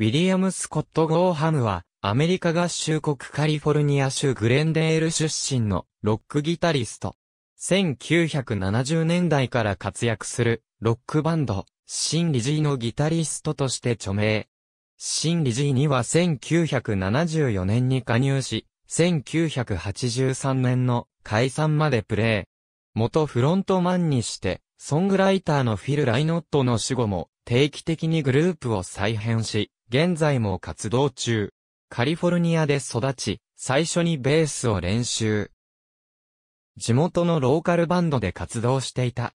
ウィリアム・スコット・ゴーハムは、アメリカ合衆国カリフォルニア州グレンデール出身のロックギタリスト。1970年代から活躍するロックバンド、シン・リジーのギタリストとして著名。シン・リジーには1974年に加入し、1983年の解散までプレイ。元フロントマンにして、ソングライターのフィル・ライノットの死後も定期的にグループを再編し、現在も活動中。カリフォルニアで育ち、最初にベースを練習。地元のローカルバンドで活動していた。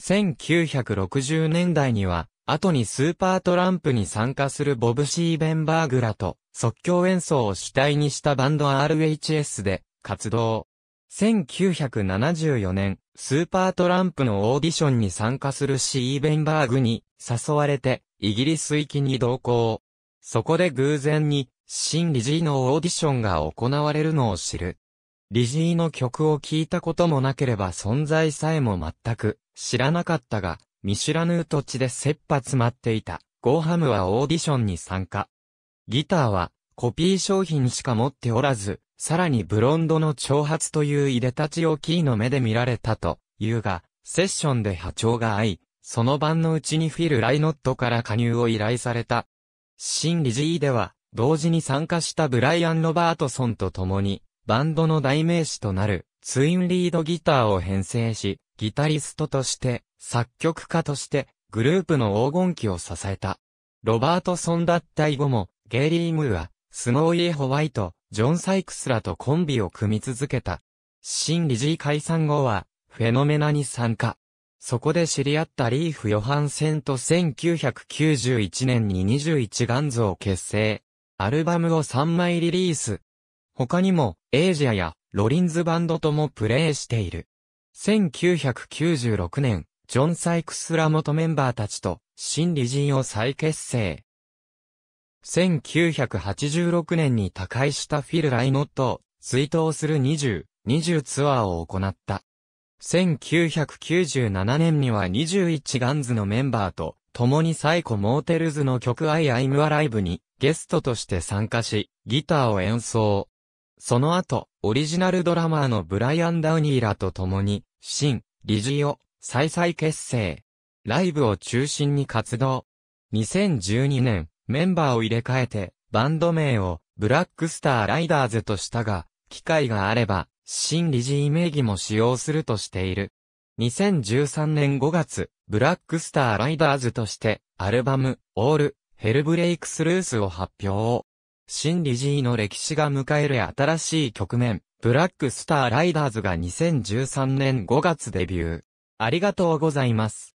1960年代には、後にスーパートランプに参加するボブ・シーベンバーグらと即興演奏を主体にしたバンド RHS で活動。1974年、スーパートランプのオーディションに参加するシーベンバーグに誘われて、イギリス行きに同行。そこで偶然に、新理事のオーディションが行われるのを知る。理事の曲を聴いたこともなければ存在さえも全く知らなかったが、見知らぬ土地で切羽詰まっていた、ゴーハムはオーディションに参加。ギターは、コピー商品しか持っておらず、さらにブロンドの挑発といういでたちをキーの目で見られたと、いうが、セッションで波長が合い、その晩のうちにフィル・ライノットから加入を依頼された。新理事では、同時に参加したブライアン・ロバートソンと共に、バンドの代名詞となる、ツインリードギターを編成し、ギタリストとして、作曲家として、グループの黄金期を支えた。ロバートソン脱退後も、ゲイリー・ムーア、スノーイー・ホワイト、ジョン・サイクスらとコンビを組み続けた。新理事解散後は、フェノメナに参加。そこで知り合ったリーフ・ヨハンセンと1991年に21ガンズを結成。アルバムを3枚リリース。他にも、エイジアやロリンズバンドともプレイしている。1996年、ジョン・サイクスら元メンバーたちと、新理人を再結成。1986年に他界したフィル・ライノットを追悼する20、20ツアーを行った。1997年には21ガンズのメンバーと、共にサイコ・モーテルズの曲 I I'm Alive にゲストとして参加し、ギターを演奏。その後、オリジナルドラマーのブライアン・ダウニーらと共に、新、リジオ、再々結成。ライブを中心に活動。2012年、メンバーを入れ替えて、バンド名を、ブラックスター・ライダーズとしたが、機会があれば、新理事名義も使用するとしている。2013年5月、ブラックスターライダーズとして、アルバム、オール、ヘルブレイクスルースを発表。新理事の歴史が迎える新しい局面、ブラックスターライダーズが2013年5月デビュー。ありがとうございます。